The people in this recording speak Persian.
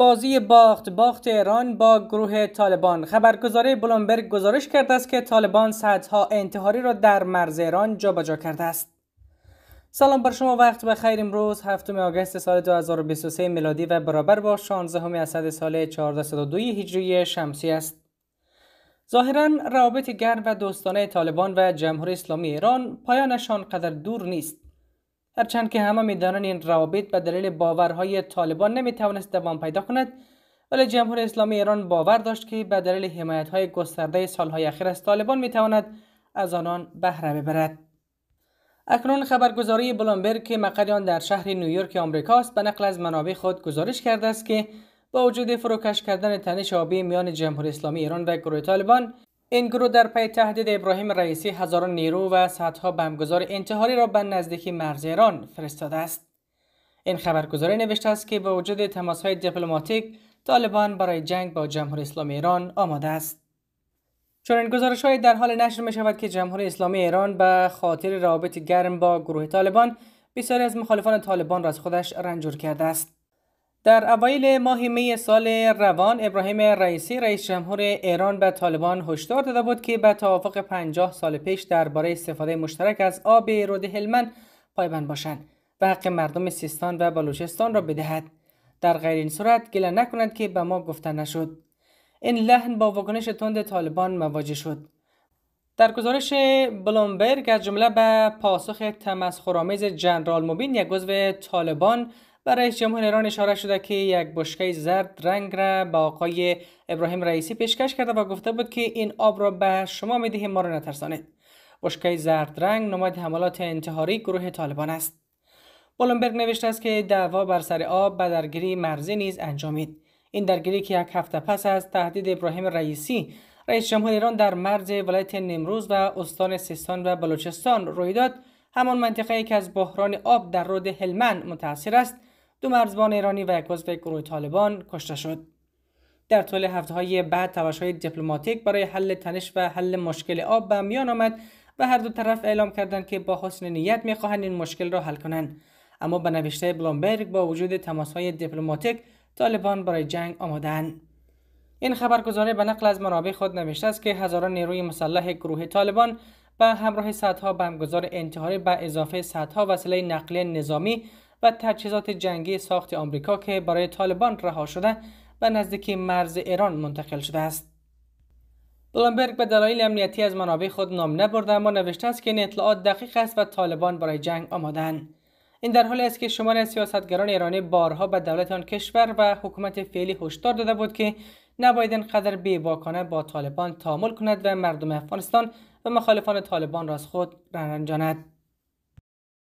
بازی باخت باخت ایران با گروه طالبان خبرگزاری بلومبرگ گزارش کرده است که طالبان صدها انتحاری را در مرز ایران جابجا کرده است سلام بر شما وقت و خیر امروز هفتم آگست سال 2023 میلادی و برابر با 16 اسد سال 1402 هجری شمسی است ظاهرا روابط گرم و دوستانه طالبان و جمهوری اسلامی ایران پایانشان قدر دور نیست هرچند که همه میدانند این روابط به دلیل باورهای طالبان نمیتوانست دوام پیدا کند ولی جمهور اسلامی ایران باور داشت که به دلیل های گسترده سالهای اخیر از طالبان میتواند از آنان بهره ببرد اکنون خبرگزاری بلومبرگ که مقر آن در شهر نیویورک آمریکاست، است به نقل از منابع خود گزارش کرده است که با وجود فروکش کردن تنش آبی میان جمهوری اسلامی ایران و گروه طالبان این گروه در پی تهدید ابراهیم رئیسی هزاران نیرو و صدها بمگذار انتحاری را به نزدیکی مرز ایران فرستاده است این خبرگزاری نوشته است که با وجود تماسهای دیپلماتیک طالبان برای جنگ با جمهوری اسلامی ایران آماده است این گزارش های در حال نشر می شود که جمهوری اسلامی ایران به خاطر رابط گرم با گروه طالبان بسیاری از مخالفان طالبان را از خودش رنجور کرده است در اوایل ماه می سال روان ابراهیم رئیسی رئیس جمهور ایران به طالبان هشدار داده بود که به توافق 50 سال پیش درباره استفاده مشترک از آب رود هلمن پایبند باشند و حق مردم سیستان و بلوچستان را بدهد در غیر این صورت گله نکنند که به ما گفته نشد این لحن با واکنش تند طالبان مواجه شد در گزارش بلومبرگ از جمله به پاسخ تمسخرآمیز جنرال مبین یک عضو طالبان و رئیس جمهور ایران اشاره شده که یک بشکه زرد رنگ را به آقای ابراهیم رئیسی پیشکش کرده و گفته بود که این آب را به شما میدهیم ما را نترسانید بشکه زرد رنگ نماد حملات انتحاری گروه طالبان است بلومبرگ نوشته است که دعوا بر سر آب به درگیری مرزی نیز انجامید این درگیری که یک هفته پس از تهدید ابراهیم رئیسی رئیس جمهور ایران در مرز ولایت نمروز و استان سیستان و بلوچستان روی داد همان منطقه که از بحران آب در رود هلمند متاثر است دو مرزبان ایرانی و یک عضو گروه طالبان کشته شد در طول هفته های بعد تلاش های دیپلماتیک برای حل تنش و حل مشکل آب به میان آمد و هر دو طرف اعلام کردند که با حسن نیت میخواهند این مشکل را حل کنند اما به نوشته بلومبرگ با وجود تماس های دیپلماتیک طالبان برای جنگ آمادند این خبرگزاری به نقل از منابع خود نوشته است که هزاران نیروی مسلح گروه طالبان به همراه صدها بمبگذار انتحاری به اضافه صدها وسیله نقلیه نظامی و تجهیزات جنگی ساخت آمریکا که برای طالبان رها شده و نزدیک مرز ایران منتقل شده است. بلومبرگ به دلایل امنیتی از منابع خود نام نبرده اما نوشته است که این اطلاعات دقیق است و طالبان برای جنگ آمادن. این در حالی است که شمار سیاستگران ایرانی بارها به دولت آن کشور و حکومت فعلی هشدار داده بود که نباید اینقدر بیواکانه با طالبان تعامل کند و مردم افغانستان و مخالفان طالبان را از خود رنجاند.